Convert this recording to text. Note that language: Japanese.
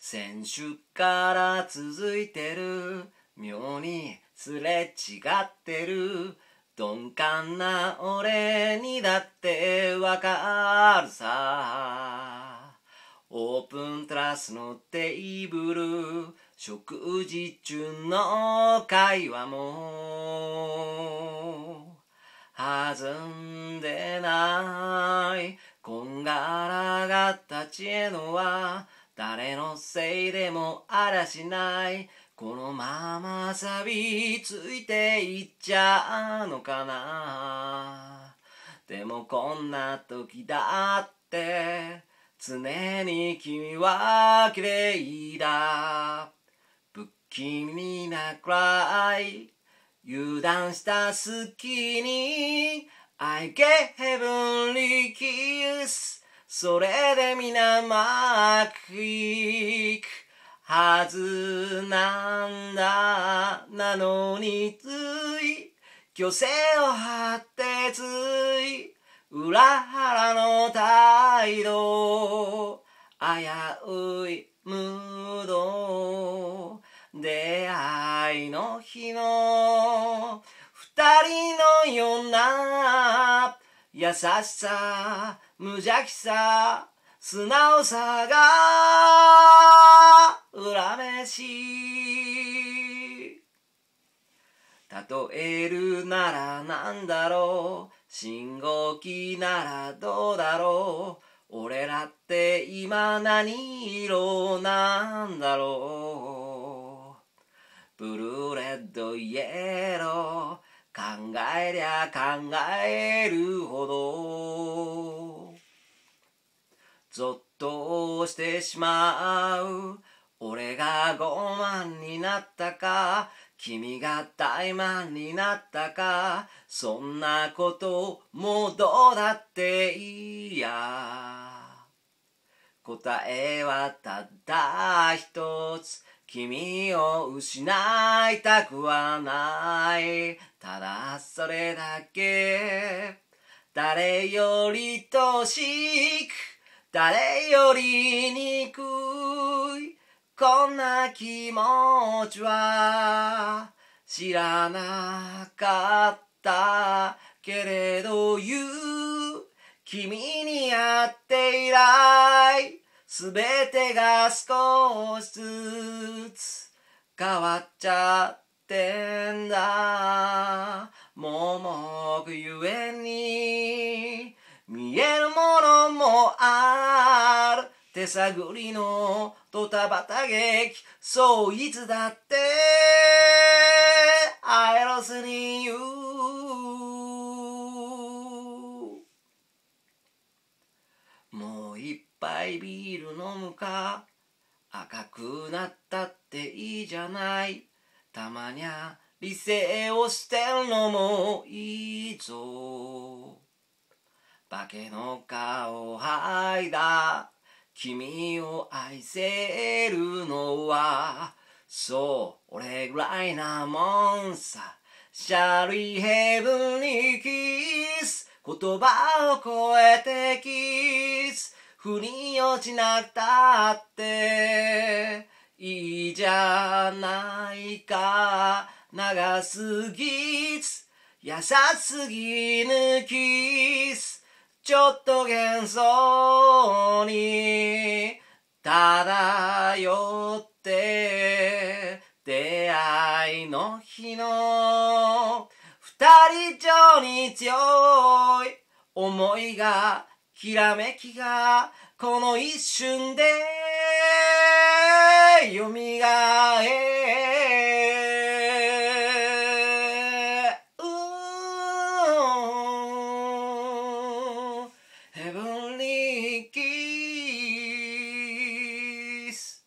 先週から続いてる妙にすれ違ってる鈍感な俺にだってわかるさオープントラスのテーブル食事中の会話も弾んでないこんがらがった知恵のは誰のせいでもあらしないこのまま錆びついていっちゃうのかなでもこんな時だって常に君は綺麗だ不気味なくらい油断した隙に I g e t heavenly kiss それで皆クイいくはずなんだ。なのについ、虚勢を張ってつい、裏腹の態度、危ういムード、出会いの日の二人のような優しさ、無邪気さ、素直さが、裏し。例えるならなんだろう。信号機ならどうだろう。俺らって今何色なんだろう。ブルーレッドイエロー。考えりゃ考えるほどぞっとしてしまう俺が傲慢になったか君が怠慢になったかそんなこともうどうだっていいや答えはただ一つ君を失いたくはないただそれだけ誰よりとしく誰より憎いこんな気持ちは知らなかったけれど言う君に会って以来すべてが少しずつ変わっちゃってんだ。もくゆえに見えるものもある。手探りのドタバタ劇。そういつだって I lost you. か赤くなったっていいじゃないたまにゃ理性を捨てるのもいいぞ化けの顔はいだ君を愛せるのはそう俺ぐらいなもんさシャリヘブンにキス言葉を超えてキス腑に落ちなくたっていいじゃないか長すぎつ優すぎぬキスちょっと幻想に漂って出会いの日の二人情に強い思いがひらめきがこの一瞬で蘇えヘブンリーキス